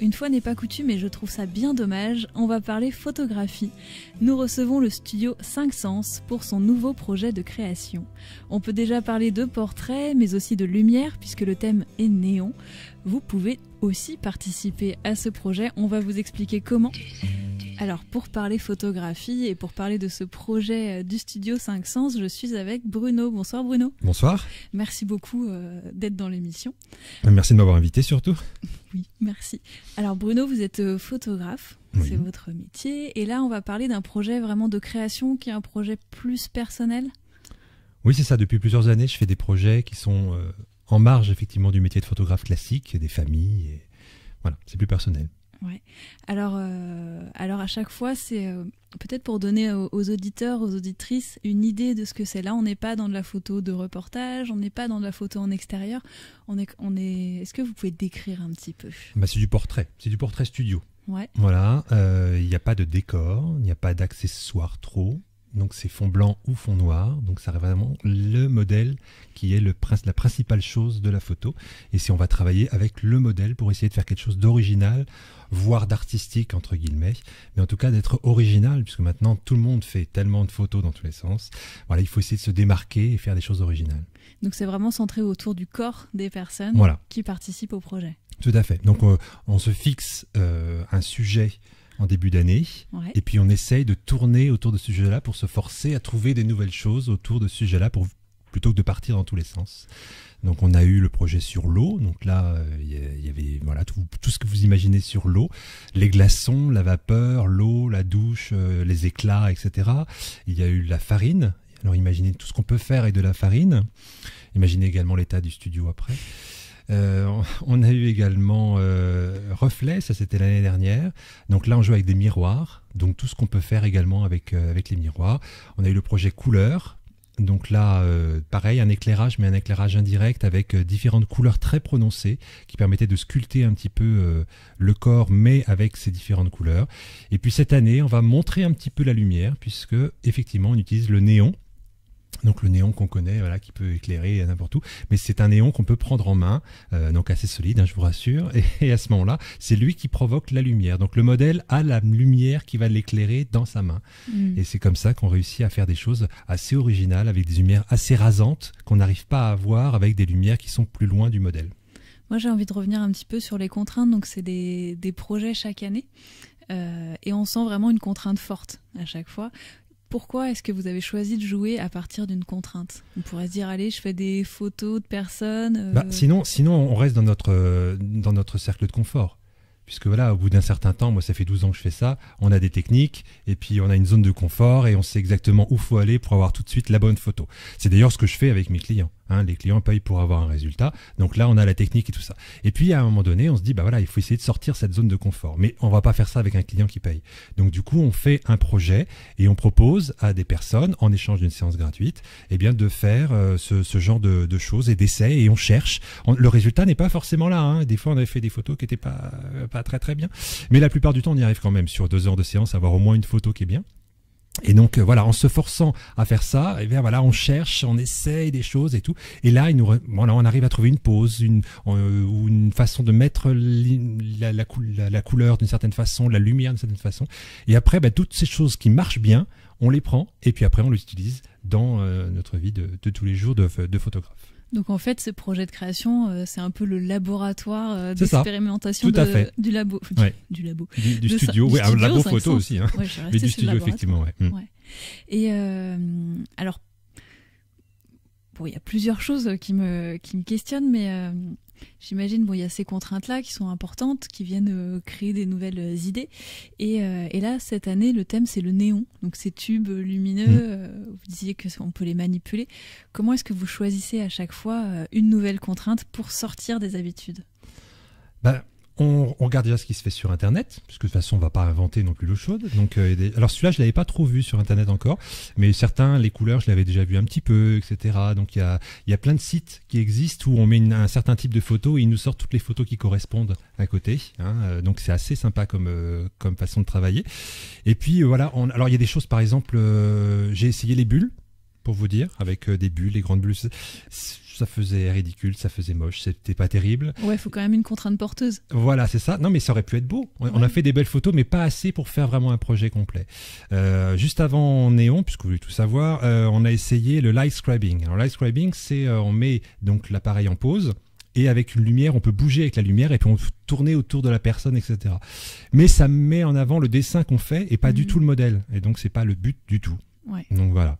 Une fois n'est pas coutume et je trouve ça bien dommage, on va parler photographie. Nous recevons le studio 5 Sens pour son nouveau projet de création. On peut déjà parler de portraits mais aussi de lumière puisque le thème est néon. Vous pouvez aussi participer à ce projet, on va vous expliquer comment. Alors pour parler photographie et pour parler de ce projet euh, du studio 5 Sens, je suis avec Bruno. Bonsoir Bruno. Bonsoir. Merci beaucoup euh, d'être dans l'émission. Euh, merci de m'avoir invité surtout. Oui, merci. Alors Bruno, vous êtes photographe, c'est votre métier. Et là, on va parler d'un projet vraiment de création qui est un projet plus personnel. Oui, c'est ça. Depuis plusieurs années, je fais des projets qui sont en marge effectivement du métier de photographe classique, des familles. Et... Voilà, c'est plus personnel. Ouais. Alors, euh, alors à chaque fois, c'est euh, peut-être pour donner aux, auditeurs, aux auditrices une idée de ce que c'est. Là, on n'est pas dans de la photo de reportage, on n'est pas dans de la photo en extérieur. On est, est. ce que vous pouvez décrire un petit peu bah, c'est du portrait. C'est du portrait studio. Ouais. Voilà. Euh, il n'y a pas de décor, il n'y a pas d'accessoires trop donc c'est fond blanc ou fond noir. Donc ça vraiment le modèle qui est le, la principale chose de la photo. Et si on va travailler avec le modèle pour essayer de faire quelque chose d'original, voire d'artistique entre guillemets, mais en tout cas d'être original puisque maintenant tout le monde fait tellement de photos dans tous les sens. Voilà, il faut essayer de se démarquer et faire des choses originales. Donc c'est vraiment centré autour du corps des personnes qui participent au projet. Tout à fait. Donc euh, on, se fixe euh, un sujet en début d'année. Et puis on essaye de tourner autour de ce sujet-là pour se forcer à trouver des nouvelles choses autour de ce sujet-là plutôt que de partir dans tous les sens. Donc on a eu le projet sur l'eau, donc là euh, il y avait voilà tout, ce que vous imaginez sur l'eau, les glaçons, la vapeur, l'eau, la douche, euh, les éclats, etc. Il y a eu la farine. Alors imaginez tout ce qu'on peut faire avec de la farine. Imaginez également l'état du studio après. Euh, on a eu également euh, Reflet, ça c'était l'année dernière. Donc là, on joue avec des miroirs, donc tout ce qu'on peut faire également avec, euh, avec les miroirs. On a eu le projet Couleur, donc là, pareil, un éclairage, mais un éclairage indirect avec différentes couleurs très prononcées qui permettaient de sculpter un petit peu le corps, mais avec ces différentes couleurs. Et puis cette année, on va montrer un petit peu la lumière, puisque effectivement, on utilise le néon donc le néon qu'on connaît, voilà, qui peut éclairer n'importe où, mais c'est un néon qu'on peut prendre en main, euh, donc assez solide, hein, je vous rassure. Et, à ce moment-là, c'est lui qui provoque la lumière. Donc le modèle a la lumière qui va l'éclairer dans sa main. Mm. Et c'est comme ça qu'on réussit à faire des choses assez originales avec des lumières assez rasantes qu'on n'arrive pas à avoir avec des lumières qui sont plus loin du modèle. Moi, j'ai envie de revenir un petit peu sur les contraintes. Donc, c'est des, projets chaque année. Euh, et on sent vraiment une contrainte forte à chaque fois pourquoi est-ce que vous avez choisi de jouer à partir d'une contrainte On pourrait se dire, allez, je fais des photos de personnes. Euh, bah, sinon, sinon, on reste dans notre, euh, dans notre cercle de confort. Puisque voilà, au bout d'un certain temps, moi ça fait 12 ans que je fais ça, on a des techniques, et puis on a une zone de confort, et on sait exactement où faut aller pour avoir tout de suite la bonne photo. C'est d'ailleurs ce que je fais avec mes clients. Hein, les clients payent pour avoir un résultat. Donc là, on a la technique et tout ça. Et puis, à un moment donné, on se dit, bah voilà, il faut essayer de sortir cette zone de confort. Mais on va pas faire ça avec un client qui paye. Donc du coup, on fait un projet et on propose à des personnes, en échange d'une séance gratuite, eh bien, de faire euh, ce, genre de, choses et d'essais et on cherche. le résultat n'est pas forcément là. Hein. Des fois, on avait fait des photos qui étaient pas, pas très très bien. Mais la plupart du temps, on y arrive quand même. Sur deux heures de séance, avoir au moins une photo qui est bien. Et donc euh, voilà, en se forçant à faire ça, et eh bien voilà, on cherche, on essaye des choses et tout. Et là, il nous voilà, on arrive à trouver une pause, une euh, ou une façon de mettre la, couleur d'une certaine façon, la lumière d'une certaine façon. Et après, bah, toutes ces choses qui marchent bien, on les prend et puis après on les utilise dans euh, notre vie de, tous les jours de, de photographe. Donc en fait, ce projet de création, euh, c'est un peu le laboratoire euh, d'expérimentation du labo, du, du studio, oui, un labo photo aussi, hein. mais du studio effectivement. Ouais. Hmm. Et euh, alors il y a plusieurs choses qui me, qui me questionnent, mais euh, j'imagine, bon, y a ces contraintes-là qui sont importantes, qui viennent euh, créer des nouvelles euh, idées. Et, là, cette année, le thème, c'est le néon. Donc, ces tubes lumineux, mmh. vous disiez qu'on peut les manipuler. Comment est-ce que vous choisissez à chaque fois une nouvelle contrainte pour sortir des habitudes ben, on, on regarde déjà ce qui se fait sur Internet, puisque de toute façon, on va pas inventer non plus l'eau chaude. Donc, euh, alors celui-là, je l'avais pas trop vu sur Internet encore, mais certains, les couleurs, je l'avais déjà vu un petit peu, etc. Donc, il y a, y a plein de sites qui existent où on met un certain type de photo et ils nous sort toutes les photos qui correspondent à côté. Hein. Euh, donc, c'est assez sympa comme, euh, comme façon de travailler. Et puis, voilà. On... alors, il y a des choses, par exemple, j'ai essayé les bulles, pour vous dire, avec des bulles, les grandes bulles ça faisait ridicule, ça faisait moche, c'était pas terrible. Ouais, il faut quand même une contrainte porteuse. Voilà, c'est ça. Non, mais ça aurait pu être beau. On, a fait des belles photos, mais pas assez pour faire vraiment un projet complet. Euh, juste avant Néon, puisque vous voulez tout savoir, euh, on a essayé le light scribing. Alors, light scribing, c'est euh, on met donc l'appareil en pause et avec une lumière, on peut bouger avec la lumière et puis on peut tourner autour de la personne, etc. Mais ça met en avant le dessin qu'on fait et pas du mm. tout le modèle. Et donc, c'est pas le but du tout. Ouais. Donc voilà.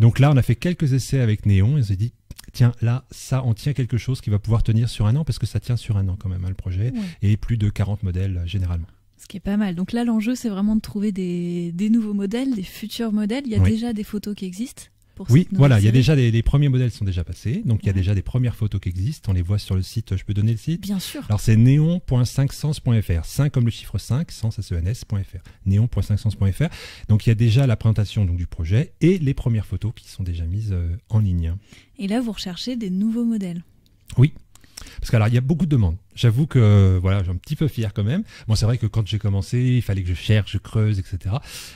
Donc là, on a fait quelques essais avec Néon et on s'est dit, tiens, là, ça, on tient quelque chose qui va pouvoir tenir sur un an, parce que ça tient sur un an quand même, hein, le projet, et plus de 40 modèles euh, généralement. Ce qui est pas mal. Donc là, l'enjeu, c'est vraiment de trouver des, nouveaux modèles, des futurs modèles. Il y a déjà des photos qui existent. Oui, voilà, il y a déjà les, premiers modèles sont déjà passés, donc il y a déjà des premières photos qui existent, on les voit sur le site, je peux donner le site Bien sûr. Alors c'est neon.500.fr, 5 comme le chiffre 5, sens s e n Donc il y a déjà la présentation du projet et les premières photos qui sont déjà mises euh, en ligne. Et là, vous recherchez des nouveaux modèles oui, parce qu'alors, il y a beaucoup de demandes. J'avoue que, euh, voilà, j'ai un petit peu fier quand même. Bon, c'est vrai que quand j'ai commencé, il fallait que je cherche, je creuse, etc.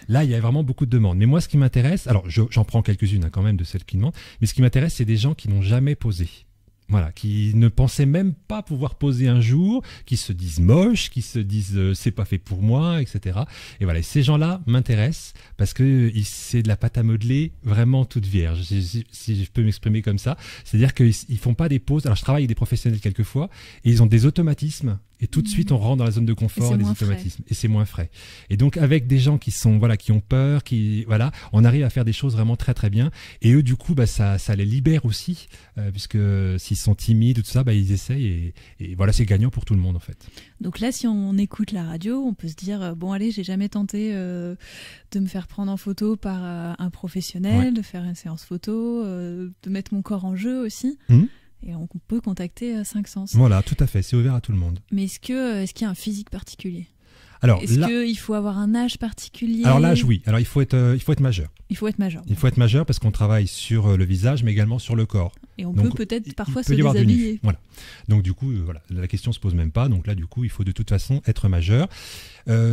Là, il y a vraiment beaucoup de demandes. Mais moi, ce qui m'intéresse, alors j'en prends quelques-unes hein, quand même de celles qui demandent, mais ce qui m'intéresse, c'est des gens qui n'ont jamais posé. Voilà, qui ne pensaient même pas pouvoir poser un jour, qui se disent moches, qui se disent euh, c'est pas fait pour moi, etc. Et voilà, ces gens-là m'intéressent parce que c'est de la pâte à modeler vraiment toute vierge, si, je peux m'exprimer comme ça. C'est-à-dire qu'ils font pas des poses, Alors je travaille avec des professionnels quelquefois et ils ont des automatismes et tout de mm. suite, on rentre dans la zone de confort et, des automatismes. Et c'est moins frais. Et donc, avec des gens qui sont, voilà, qui ont peur, qui, voilà, on arrive à faire des choses vraiment très, très bien. Et eux, du coup, bah, ça, ça les libère aussi, euh, puisque s'ils sont timides ou tout ça, bah, ils essayent. Et, voilà, c'est gagnant pour tout le monde, en fait. Donc là, si on écoute la radio, on peut se dire, euh, bon, allez, j'ai jamais tenté euh, de me faire prendre en photo par un professionnel, de faire une séance photo, de mettre mon corps en jeu aussi. Mmh. Et on peut contacter euh, cinq sens. Voilà, tout à fait, c'est ouvert à tout le monde. Mais est-ce que euh, est-ce qu'il y a un physique particulier alors, est-ce qu'il faut avoir un âge particulier Alors l'âge, oui. Alors il faut être, euh, il faut être majeur. Il faut être majeur. Il faut être majeur parce qu'on travaille sur le visage, mais également sur le corps. Et on peut peut-être parfois se déshabiller. Voilà. Donc du coup, la question se pose même pas. Donc là, du coup, il faut de toute façon être majeur.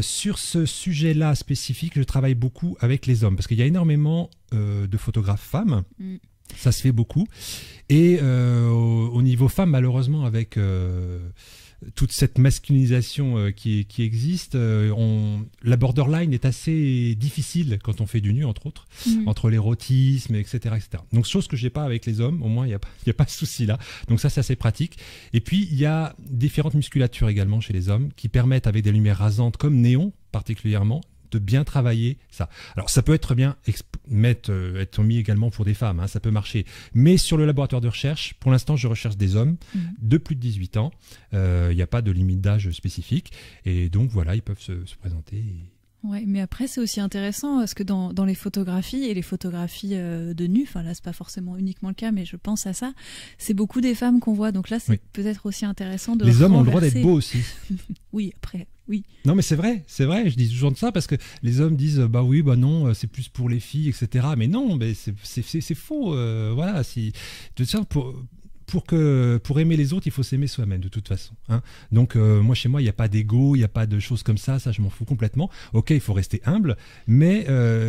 sur ce sujet-là spécifique, je travaille beaucoup avec les hommes parce qu'il y a énormément de photographes femmes. Mm. Ça se fait beaucoup. Et euh, au, niveau femme, malheureusement, avec euh, toute cette masculinisation euh, qui, existe, on, la borderline est assez difficile quand on fait du nu, entre autres, mhm. entre l'érotisme, etc., etc. Donc, chose que j'ai pas avec les hommes, au moins, il n'y a, y a pas de souci-là. Donc, ça, c'est assez pratique. Et puis, il y a différentes musculatures également chez les hommes qui permettent, avec des lumières rasantes comme néon particulièrement, bien travailler ça. Alors ça peut être bien mettre, euh, être mis également pour des femmes, hein, ça peut marcher. Mais sur le laboratoire de recherche, pour l'instant, je recherche des hommes mmh. de plus de 18 ans. Euh, il n'y a pas de limite d'âge spécifique. Et donc voilà, ils peuvent se, présenter. Et... Ouais, mais après c'est aussi intéressant parce que dans, les photographies et les photographies euh, de nu, enfin là c'est pas forcément uniquement le cas, mais je pense à ça. C'est beaucoup des femmes qu'on voit, donc là c'est peut-être aussi intéressant de les hommes ont le droit d'être beaux aussi. oui, après oui. Non, mais c'est vrai, c'est vrai. Je dis toujours ça parce que les hommes disent euh, bah oui, bah non, euh, c'est plus pour les filles, etc. Mais non, mais c'est faux. Euh, voilà, si de ça pour pour que pour aimer les autres, il faut s'aimer soi-même de toute façon. Hein. Donc moi chez moi, il n'y a pas d'ego, il n'y a pas de choses comme ça. Ça, je m'en fous complètement. Ok, il faut rester humble, mais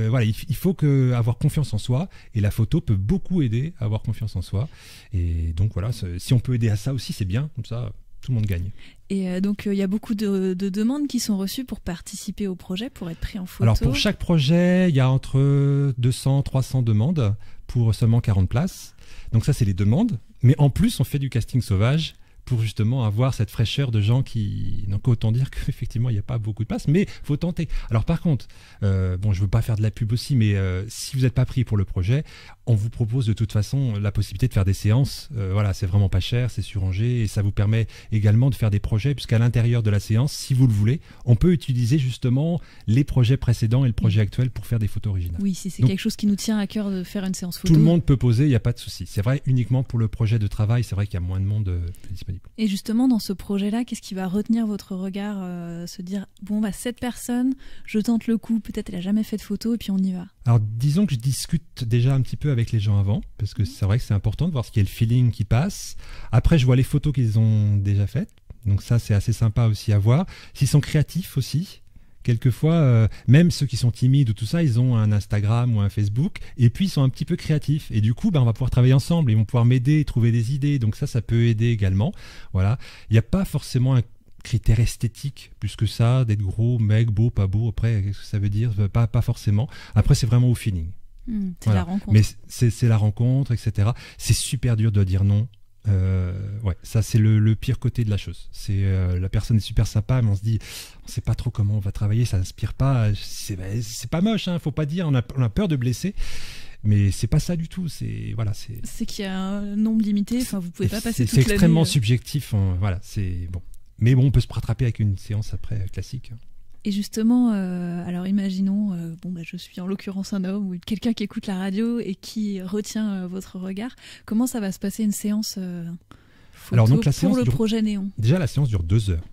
voilà, il, faut que avoir confiance en soi. Et la photo peut beaucoup aider à avoir confiance en soi. Et donc voilà, si on peut aider à ça aussi, c'est bien. Comme ça, tout le monde gagne. Et euh, donc, euh, il y a beaucoup de, demandes qui sont reçues pour participer au projet, pour être pris en photo. Alors, pour chaque projet, il y a entre 200, 300 demandes pour seulement 40 places. Donc, ça, c'est les demandes. Mais en plus, on fait du casting sauvage pour justement avoir cette fraîcheur de gens qui. Donc autant dire qu'effectivement, il n'y a pas beaucoup de place, mais faut tenter. Alors par contre, euh, bon, je veux pas faire de la pub aussi, mais euh, si vous n'êtes pas pris pour le projet, on vous propose de toute façon la possibilité de faire des séances. Euh, voilà, c'est vraiment pas cher, c'est sur Angers, et ça vous permet également de faire des projets, puisqu'à l'intérieur de la séance, si vous le voulez, on peut utiliser justement les projets précédents et le projet actuel pour faire des photos originales. Oui, c'est quelque chose qui nous tient à cœur de faire une séance photo. Tout le monde peut poser, il n'y a pas de souci. C'est vrai uniquement pour le projet de travail, c'est vrai qu'il y a moins de monde disponible. Et justement, dans ce projet-là, qu'est-ce qui va retenir votre regard euh, Se dire, bon, bah, cette personne, je tente le coup, peut-être elle a jamais fait de photo, et puis on y va. Alors, disons que je discute déjà un petit peu avec les gens avant, parce que mhm. c'est vrai que c'est important de voir ce qui est le feeling qui passe. Après, je vois les photos qu'ils ont déjà faites. Donc ça, c'est assez sympa aussi à voir. S'ils sont créatifs aussi, quelquefois, euh, même ceux qui sont timides ou tout ça, ils ont un Instagram ou un Facebook, et puis ils sont un petit peu créatifs. Et du coup, ben, on va pouvoir travailler ensemble, ils vont pouvoir m'aider, trouver des idées. Donc ça, ça peut aider également. Voilà. Il n'y a pas forcément un critère esthétique plus que ça, d'être gros, mec, beau, pas beau. Après, qu'est-ce que ça veut dire pas, pas forcément. Après, c'est vraiment au feeling. Hmm, c'est la rencontre. Mais c'est la rencontre, etc. C'est super dur de dire non euh, ouais, ça c'est le, pire côté de la chose. C'est euh, la personne est super sympa, mais on se dit, on sait pas trop comment on va travailler, ça n'inspire pas. Ben, c'est pas moche, hein, faut pas dire. On a, on a peur de blesser, mais c'est pas ça du tout. C'est voilà, c'est. C'est qu'il y a un nombre limité. Enfin, vous pouvez pas passer C'est extrêmement euh. subjectif. voilà, c'est bon. Mais bon, on peut se rattraper avec une séance après classique. Hein. Et justement, euh, alors imaginons, euh, bon, bah, je suis en l'occurrence un homme ou quelqu'un qui écoute la radio et qui retient euh, votre regard. Comment ça va se passer une séance photo alors, donc, la séance le projet Néon Déjà, la séance dure deux heures.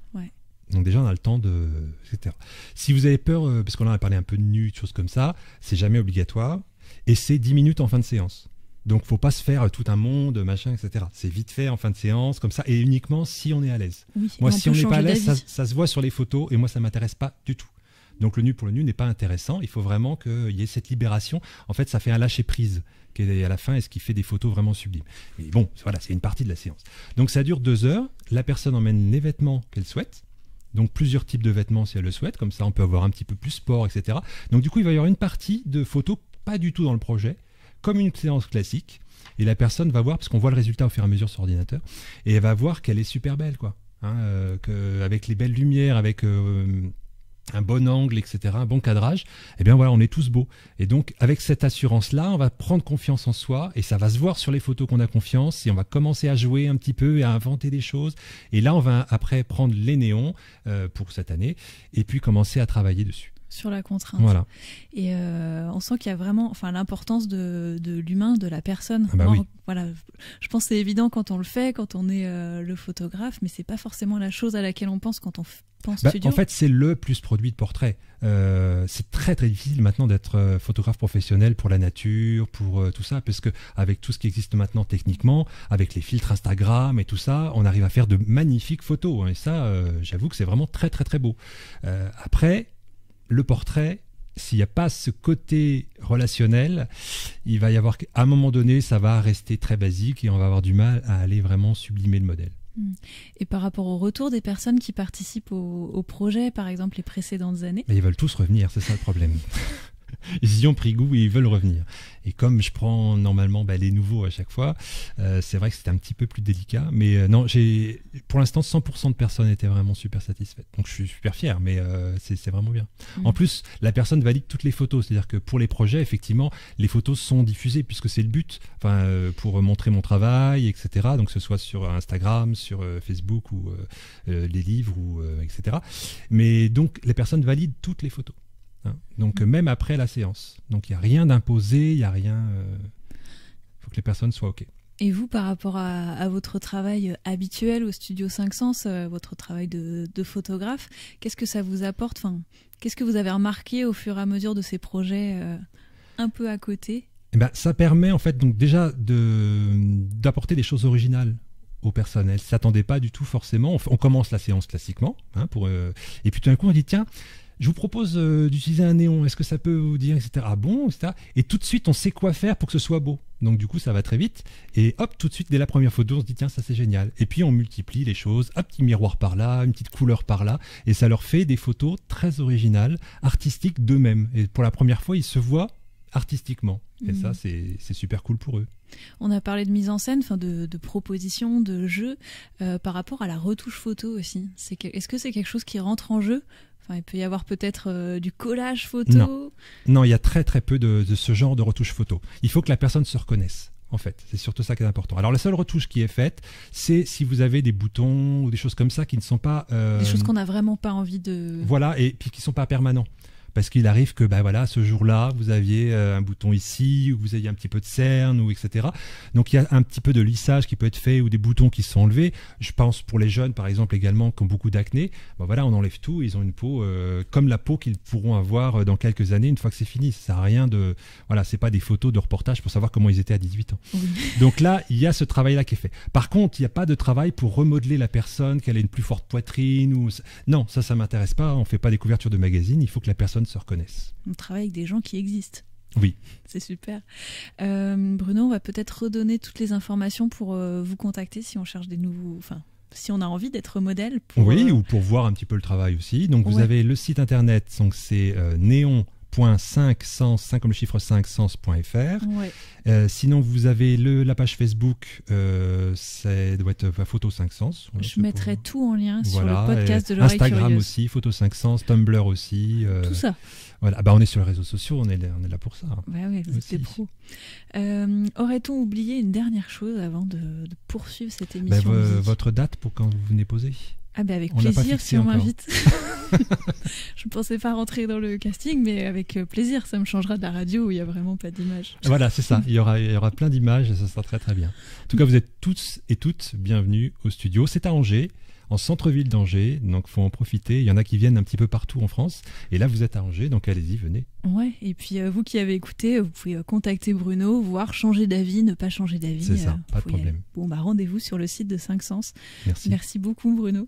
Donc déjà, on a le temps de... etc. Si vous avez peur, parce qu'on en a parlé un peu de nu, de choses comme ça, c'est jamais obligatoire. Et c'est dix minutes en fin de séance. Donc, faut pas se faire euh, tout un monde, euh, machin, etc. C'est vite fait en fin de séance, comme ça, et uniquement si on est à l'aise. moi, si on n'est pas à l'aise, ça, se voit sur les photos, et moi, ça m'intéresse pas du tout. Donc, le nu pour le nu n'est pas intéressant. Il faut vraiment qu'il y ait cette libération. En fait, ça fait un lâcher prise qui est à la fin et ce qui fait des photos vraiment sublimes. Mais bon, voilà, c'est une partie de la séance. Donc, ça dure deux heures. La personne emmène les vêtements qu'elle souhaite. Donc plusieurs types de vêtements si elle le souhaite, comme ça on peut avoir un petit peu plus sport, etc. Donc du coup il va y avoir une partie de photos pas du tout dans le projet, comme une séance classique. Et la personne va voir, parce qu'on voit le résultat au fur et à mesure sur ordinateur, et elle va voir qu'elle est super belle, quoi. Hein, euh, que, avec les belles lumières, avec euh, un bon angle, etc., un bon cadrage, eh bien voilà, on est tous beaux. Et donc, avec cette assurance-là, on va prendre confiance en soi, et ça va se voir sur les photos qu'on a confiance, et on va commencer à jouer un petit peu et à inventer des choses. Et là, on va après prendre les néons euh, pour cette année, et puis commencer à travailler dessus sur la contrainte. Voilà. Et euh, on sent qu'il y a vraiment, enfin, l'importance de, de l'humain, de la personne. Ah bah voilà. Je pense c'est évident quand on le fait, quand on est euh, le photographe, mais c'est pas forcément la chose à laquelle on pense quand on pense bah, studio. En fait, c'est le plus produit de portrait. Euh, c'est très très difficile maintenant d'être photographe professionnel pour la nature, pour tout ça, parce que avec tout ce qui existe maintenant techniquement, avec les filtres Instagram et tout ça, on arrive à faire de magnifiques photos. Hein. et ça, j'avoue que c'est vraiment très très très beau. après, le portrait, s'il n'y a pas ce côté relationnel, il va y avoir à un moment donné, ça va rester très basique et on va avoir du mal à aller vraiment sublimer le modèle. Hmm. Et par rapport au retour des personnes qui participent au, projet, par exemple les précédentes années Mais ils veulent tous revenir, c'est ça le problème. ils y ont pris goût et ils veulent revenir. Et comme je prends normalement bah, les nouveaux à chaque fois, euh, c'est vrai que c'était un petit peu plus délicat. Mais euh, non, j'ai pour l'instant 100% de personnes étaient vraiment super satisfaites. Donc je suis super fier, mais euh, c'est vraiment bien. Mm. En plus, la personne valide toutes les photos, c'est-à-dire que pour les projets, effectivement, les photos sont diffusées puisque c'est le but, enfin pour montrer mon travail, etc. Donc que ce soit sur Instagram, sur Facebook ou les livres ou etc. Mais donc la personne valide toutes les photos. Hein. Donc euh, même après la séance. Donc il n'y a rien d'imposé, il n'y a rien. Il euh, faut que les personnes soient OK. Et vous, par rapport à, votre travail euh, habituel au Studio 5 Sens, votre travail de, photographe, qu'est-ce que ça vous apporte enfin, Qu'est-ce que vous avez remarqué au fur et à mesure de ces projets un peu à côté eh ben, Ça permet en fait donc déjà d'apporter des choses originales au personnel Elles ne pas du tout forcément. On, commence la séance classiquement. Hein, pour, et puis tout d'un coup, on dit tiens, je vous propose euh, d'utiliser un néon, est-ce que ça peut vous dire, etc. Ah bon, etc. Et tout de suite, on sait quoi faire pour que ce soit beau. Donc du coup, ça va très vite. Et hop, tout de suite, dès la première photo, on se dit, tiens, ça c'est génial. Et puis on multiplie les choses, un petit miroir par là, une petite couleur par là. Et ça leur fait des photos très originales, artistiques d'eux-mêmes. Et pour la première fois, ils se voient artistiquement. Et ça, mmh. c'est super cool pour eux. On a parlé de mise en scène, enfin de, propositions, de jeux, euh, par rapport à la retouche photo aussi. Est-ce que c'est quelque chose qui rentre en jeu Enfin, il peut y avoir peut-être euh, du collage photo. Non. il y a très très peu de, ce genre de retouche photo. Il faut que la personne se reconnaisse. En fait, c'est surtout ça qui est important. Alors la seule retouche qui est faite, c'est si vous avez des boutons ou des choses comme ça qui ne sont pas euh, des choses qu'on n'a vraiment pas envie de. Voilà, et puis qui ne sont pas permanents parce qu'il arrive que bah voilà ce jour-là vous aviez euh, un bouton ici ou vous aviez un petit peu de cerne ou etc. Donc il y a un petit peu de lissage qui peut être fait ou des boutons qui sont enlevés. Je pense pour les jeunes par exemple également qui ont beaucoup d'acné, bah, voilà on enlève tout, ils ont une peau euh, comme la peau qu'ils pourront avoir euh, dans quelques années une fois que c'est fini. Ça sert rien de voilà c'est pas des photos de reportage pour savoir comment ils étaient à 18 ans. Donc là il y a ce travail là qui est fait. Par contre il n'y a pas de travail pour remodeler la personne qu'elle ait une plus forte poitrine ou non ça ça m'intéresse pas. On fait pas des couvertures de magazines. Il faut que la personne se reconnaissent. On travaille avec des gens qui existent. Oui. C'est super. Euh, Bruno, on va peut-être redonner toutes les informations pour euh, vous contacter si on cherche des nouveaux. Enfin, si on a envie d'être modèle. oui, euh, ou pour voir un petit peu le travail aussi. Donc, vous avez le site internet, donc c'est néon 5 comme le chiffre 5 Ouais. Euh, sinon, vous avez le, la page Facebook, euh, ça doit être enfin, bah, Photo 500. Je mettrai tout en lien sur le podcast de l'oreille Instagram aussi, Photo 5 sens, Tumblr aussi. Euh, tout ça. Voilà. Bah, on est sur les réseaux sociaux, on est, là, on est là pour ça. ouais, bah ouais, vous êtes euh, Aurait-on oublié une dernière chose avant de, poursuivre cette bah, émission Votre date pour quand vous venez poser ah ben avec plaisir si on m'invite. je ne pensais pas rentrer dans le casting, mais avec euh, plaisir, ça me changera de la radio où il n'y a vraiment pas d'image. Voilà, c'est ça. Il y aura, plein d'images et ça sera très très bien. En tout cas, vous êtes tous et toutes bienvenus au studio. C'est à Angers, en centre-ville d'Angers, donc faut en profiter. Il y en a qui viennent un petit peu partout en France. Et là, vous êtes à Angers, donc allez-y, venez. Ouais, et puis euh, vous qui avez écouté, euh, vous pouvez contacter Bruno, voir changer d'avis, ne pas changer d'avis. C'est ça, pas de problème. Bon, bah rendez-vous sur le site de 5 Sens. Merci beaucoup, Bruno.